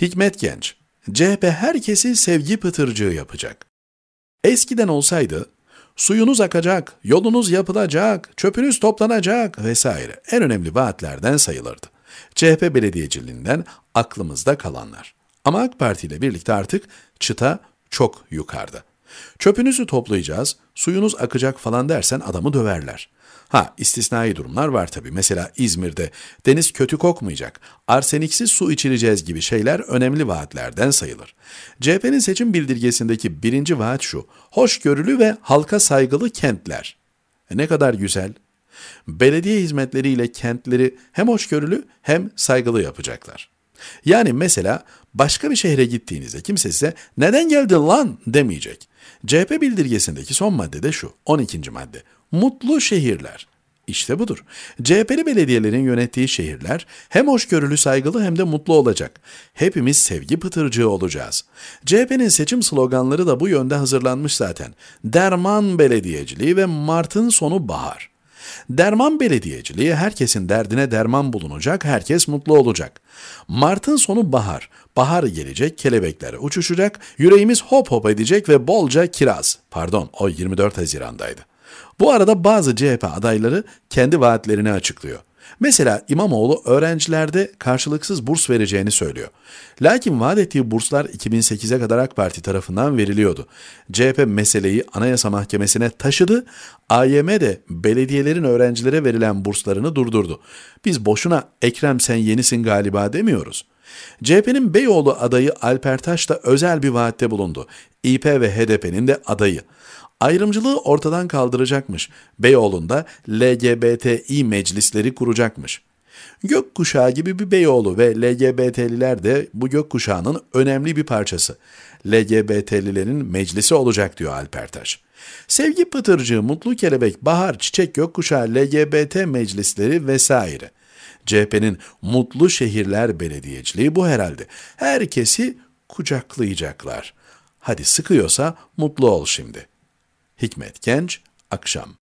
Hikmet Genç, CHP herkesi sevgi pıtırcığı yapacak. Eskiden olsaydı, suyunuz akacak, yolunuz yapılacak, çöpünüz toplanacak vesaire en önemli vaatlerden sayılırdı. CHP belediyeciliğinden aklımızda kalanlar. Ama AK Parti ile birlikte artık çıta çok yukarıda. Çöpünüzü toplayacağız, suyunuz akacak falan dersen adamı döverler. Ha istisnai durumlar var tabii. Mesela İzmir'de deniz kötü kokmayacak, arseniksiz su içileceğiz gibi şeyler önemli vaatlerden sayılır. CHP'nin seçim bildirgesindeki birinci vaat şu, hoşgörülü ve halka saygılı kentler. E ne kadar güzel. Belediye hizmetleriyle kentleri hem hoşgörülü hem saygılı yapacaklar. Yani mesela başka bir şehre gittiğinizde kimse size neden geldin lan demeyecek. CHP bildirgesindeki son madde de şu 12. madde. Mutlu şehirler. İşte budur. CHP'li belediyelerin yönettiği şehirler hem hoşgörülü, saygılı hem de mutlu olacak. Hepimiz sevgi pıtırcığı olacağız. CHP'nin seçim sloganları da bu yönde hazırlanmış zaten. Derman belediyeciliği ve Mart'ın sonu bahar. Derman belediyeciliği herkesin derdine derman bulunacak, herkes mutlu olacak. Mart'ın sonu bahar. Bahar gelecek, kelebekler uçuşacak, yüreğimiz hop hop edecek ve bolca kiraz. Pardon, o 24 Haziran'daydı. Bu arada bazı CHP adayları kendi vaatlerini açıklıyor. Mesela İmamoğlu öğrencilerde karşılıksız burs vereceğini söylüyor. Lakin vaat ettiği burslar 2008'e kadar AK Parti tarafından veriliyordu. CHP meseleyi Anayasa Mahkemesi'ne taşıdı. AYM de belediyelerin öğrencilere verilen burslarını durdurdu. Biz boşuna Ekrem sen yenisin galiba demiyoruz. CHP'nin Beyoğlu adayı Alper Taş da özel bir vaatte bulundu. İP ve HDP'nin de adayı. Ayrımcılığı ortadan kaldıracakmış. Beyoğlu'nda LGBTİ meclisleri kuracakmış. Gökkuşağı gibi bir Beyoğlu ve LGBT'liler de bu gökkuşağının önemli bir parçası. LGBT'lilerin meclisi olacak diyor Alpertaş. Sevgi Pıtırcığı, Mutlu Kelebek, Bahar, Çiçek Gökkuşağı, LGBT meclisleri vesaire. CHP'nin Mutlu Şehirler Belediyeciliği bu herhalde. Herkesi kucaklayacaklar. Hadi sıkıyorsa mutlu ol şimdi. Hikmet Genç, akşam.